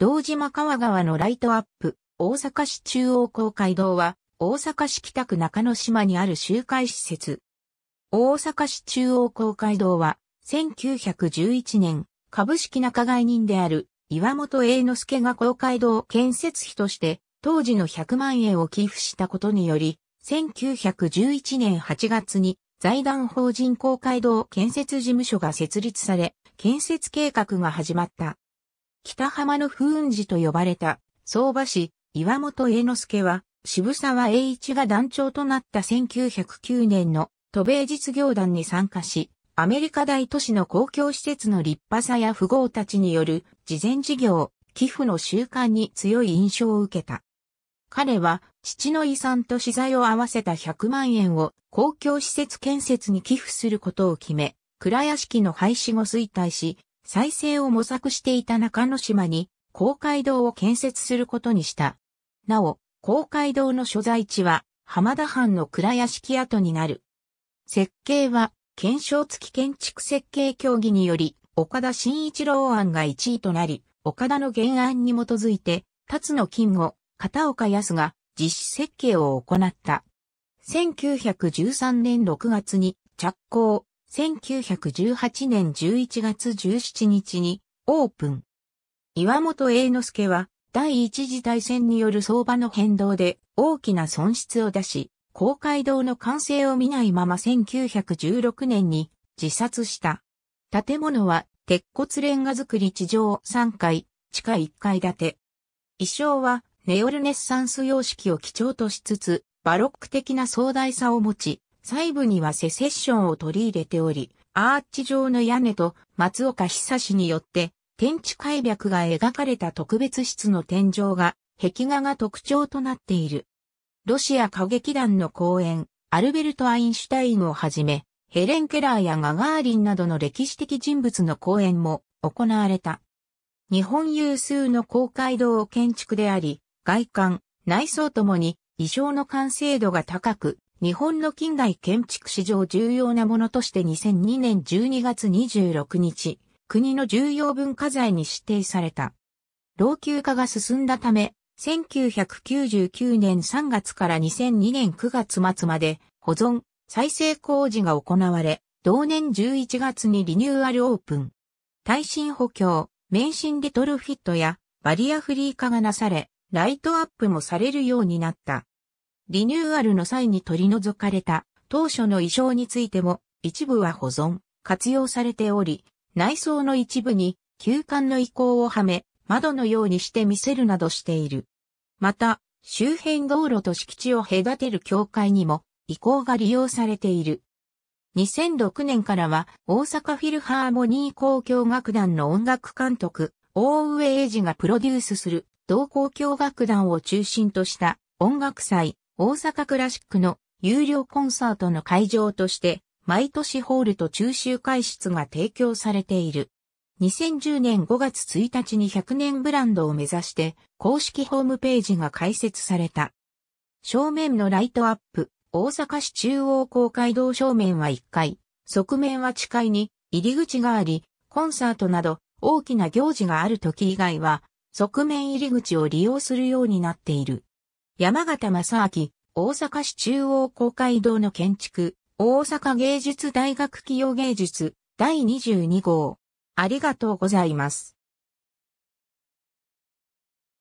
道島川川のライトアップ、大阪市中央公会堂は、大阪市北区中野島にある集会施設。大阪市中央公会堂は、1911年、株式仲買人である岩本栄之助が公会堂建設費として、当時の100万円を寄付したことにより、1911年8月に財団法人公会堂建設事務所が設立され、建設計画が始まった。北浜の風雲寺と呼ばれた、相場市岩本栄之助は、渋沢栄一が団長となった1909年の渡米実業団に参加し、アメリカ大都市の公共施設の立派さや富豪たちによる慈善事業、寄付の習慣に強い印象を受けた。彼は父の遺産と資材を合わせた100万円を公共施設建設に寄付することを決め、倉屋敷の廃止後衰退し、再生を模索していた中之島に、公会堂を建設することにした。なお、公会堂の所在地は、浜田藩の倉屋敷跡になる。設計は、検証付き建築設計協議により、岡田新一郎案が1位となり、岡田の原案に基づいて、辰野金吾、片岡康が実施設計を行った。1913年6月に着工、1918年11月17日にオープン。岩本栄之助は第一次大戦による相場の変動で大きな損失を出し、公会堂の完成を見ないまま1916年に自殺した。建物は鉄骨レンガ造り地上3階、地下1階建て。衣装はネオルネッサンス様式を基調としつつ、バロック的な壮大さを持ち、細部にはセセッションを取り入れており、アーチ状の屋根と松岡久志によって天地開闢が描かれた特別室の天井が、壁画が特徴となっている。ロシア歌劇団の公演、アルベルト・アインシュタインをはじめ、ヘレン・ケラーやガガーリンなどの歴史的人物の公演も行われた。日本有数の公会堂建築であり、外観、内装ともに、衣装の完成度が高く、日本の近代建築史上重要なものとして2002年12月26日、国の重要文化財に指定された。老朽化が進んだため、1999年3月から2002年9月末まで保存、再生工事が行われ、同年11月にリニューアルオープン。耐震補強、免震レトルフィットやバリアフリー化がなされ、ライトアップもされるようになった。リニューアルの際に取り除かれた当初の意匠についても一部は保存、活用されており、内装の一部に休館の遺構をはめ、窓のようにして見せるなどしている。また、周辺道路と敷地を隔てる境界にも遺構が利用されている。2006年からは大阪フィルハーモニー交響楽団の音楽監督、大上英二がプロデュースする同交響楽団を中心とした音楽祭、大阪クラシックの有料コンサートの会場として、毎年ホールと中秋会室が提供されている。2010年5月1日に100年ブランドを目指して公式ホームページが開設された。正面のライトアップ、大阪市中央公会堂正面は1階、側面は地階に入り口があり、コンサートなど大きな行事がある時以外は側面入り口を利用するようになっている。山形正明、大阪市中央公会堂の建築、大阪芸術大学企業芸術、第22号。ありがとうございます。